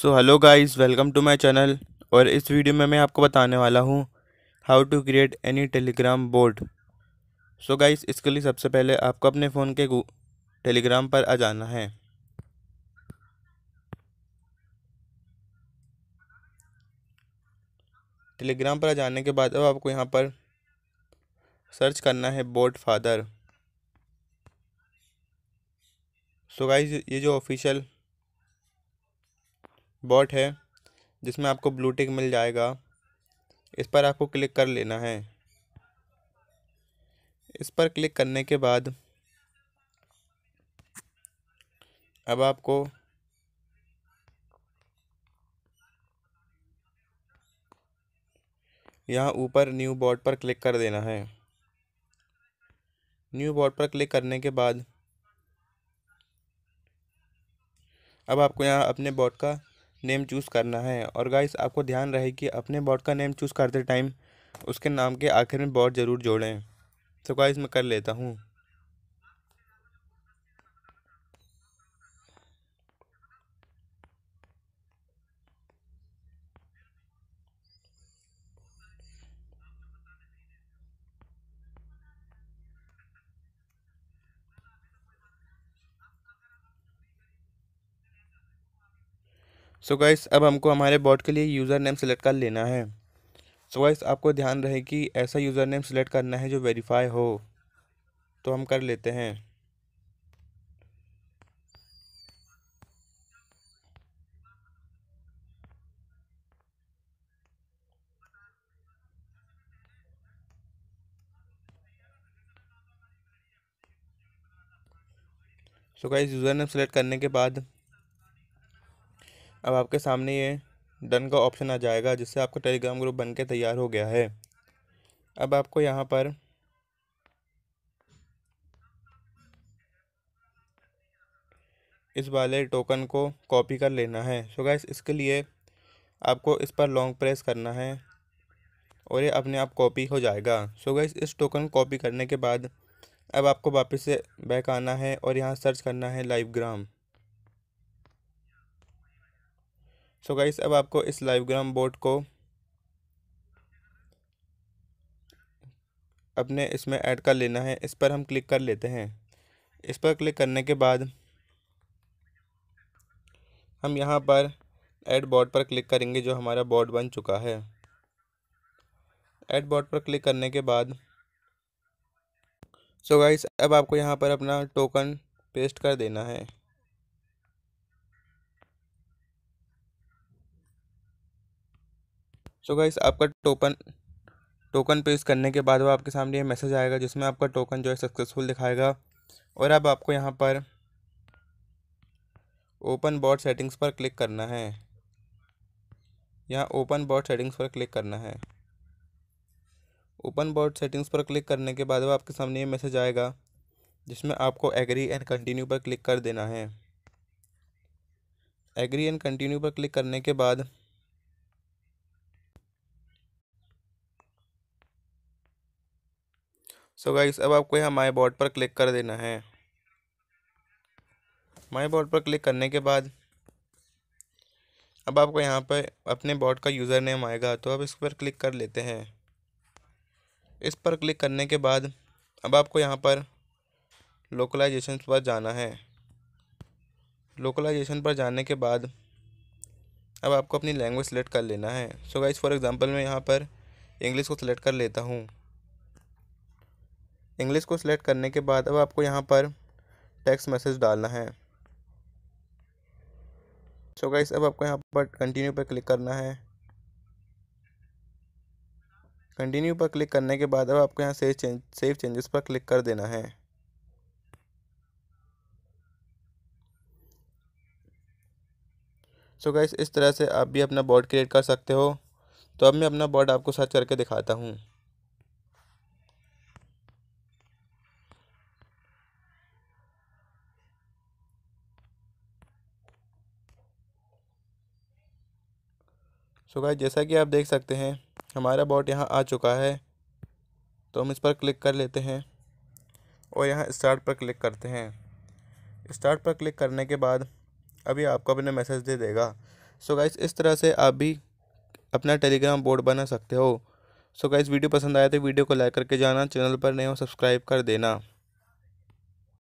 so hello guys welcome to my channel और इस video में मैं आपको बताने वाला हूँ how to create any Telegram bot so guys इसके लिए सबसे पहले आपको अपने फ़ोन के टेलीग्राम पर आ जाना है टेलीग्राम पर आ जाने के बाद अब आपको यहाँ पर सर्च करना है बोर्ड फादर सो गाइस ये जो ऑफिशियल बॉट है जिसमें आपको ब्लू टिक मिल जाएगा इस पर आपको क्लिक कर लेना है इस पर क्लिक करने के बाद अब आपको यहाँ ऊपर न्यू बॉट पर क्लिक कर देना है न्यू बॉट पर क्लिक करने के बाद अब आपको यहाँ अपने बॉट का नेम चूज़ करना है और गाइस आपको ध्यान रहे कि अपने बॉट का नेम चूज़ करते टाइम उसके नाम के आखिर में बॉट ज़रूर जोड़ें तो गाइस मैं कर लेता हूँ सो so गाइस अब हमको हमारे बॉट के लिए यूज़र नेम सेलेक्ट कर लेना है सो so गाइस आपको ध्यान रहे कि ऐसा यूज़र नेम सेलेक्ट करना है जो वेरीफाई हो तो हम कर लेते हैं so guys username select करने के बाद अब आपके सामने ये डन का ऑप्शन आ जाएगा जिससे आपका टेलीग्राम ग्रुप बन के तैयार हो गया है अब आपको यहाँ पर इस वाले टोकन को कॉपी कर लेना है सो गैस इसके लिए आपको इस पर लॉन्ग प्रेस करना है और ये अपने आप कॉपी हो जाएगा सो गैस इस टोकन कॉपी करने के बाद अब आपको वापस से बैक आना है और यहाँ सर्च करना है लाइव ग्राम सो गाइस अब आपको इस लाइवग्राम बोर्ड को अपने इसमें ऐड कर लेना है इस पर हम क्लिक कर लेते हैं इस पर क्लिक करने के बाद हम यहाँ पर ऐड बोर्ड पर क्लिक करेंगे जो हमारा बोर्ड बन चुका है ऐड बोर्ड पर क्लिक करने के बाद सो so गाइस अब आपको यहाँ पर अपना टोकन पेस्ट कर देना है तो गाइस आपका टोकन टोकन पेश करने के बाद वो आपके सामने ये मैसेज आएगा जिसमें आपका टोकन जो है सक्सेसफुल दिखाएगा और अब आपको यहाँ पर ओपन बॉट सेटिंग्स पर क्लिक करना है यहाँ ओपन बॉट सेटिंग्स पर क्लिक करना है ओपन बॉट सेटिंग्स पर क्लिक करने के बाद वो आपके सामने ये मैसेज आएगा जिसमें आपको एग्री एंड कंटिन्यू पर क्लिक कर देना है एग्री एंड कंटिन्यू पर क्लिक करने के बाद सो so गाइस अब आपको यहाँ माई बॉर्ड पर क्लिक कर देना है माई बॉट पर क्लिक तो करने के बाद अब आपको यहाँ पर अपने बॉर्ड का यूज़र नेम आएगा तो आप इस पर क्लिक कर लेते हैं इस पर क्लिक करने के बाद अब आपको यहाँ पर लोकलाइजेशन पर जाना है लोकलाइजेशन पर जाने के बाद अब आपको अपनी लैंग्वेज सेलेक्ट कर लेना है सो गाइस फॉर एग्ज़ाम्पल मैं यहाँ पर इंग्लिश को सिलेक्ट कर लेता हूँ इंग्लिश को सिलेक्ट करने के बाद अब आपको यहाँ पर टेक्स्ट मैसेज डालना है सो so गाइस अब आपको यहाँ पर कंटिन्यू पर क्लिक करना है कंटिन्यू पर क्लिक करने के बाद अब आपको यहाँ सेव चेंज सेव चेंजेस पर क्लिक कर देना है सो so गाइस इस तरह से आप भी अपना बोर्ड क्रिएट कर सकते हो तो अब मैं अपना बोर्ड आपको सर्च करके दिखाता हूँ सो गाइस जैसा कि आप देख सकते हैं हमारा बॉट यहाँ आ चुका है तो हम इस पर क्लिक कर लेते हैं और यहाँ स्टार्ट पर क्लिक करते हैं स्टार्ट पर क्लिक करने के बाद अभी आपको अपने मैसेज दे देगा सो गाइस इस तरह से आप भी अपना टेलीग्राम बोर्ड बना सकते हो सो गाइस वीडियो पसंद आया तो वीडियो को लाइक करके जाना चैनल पर नए हो सब्सक्राइब कर देना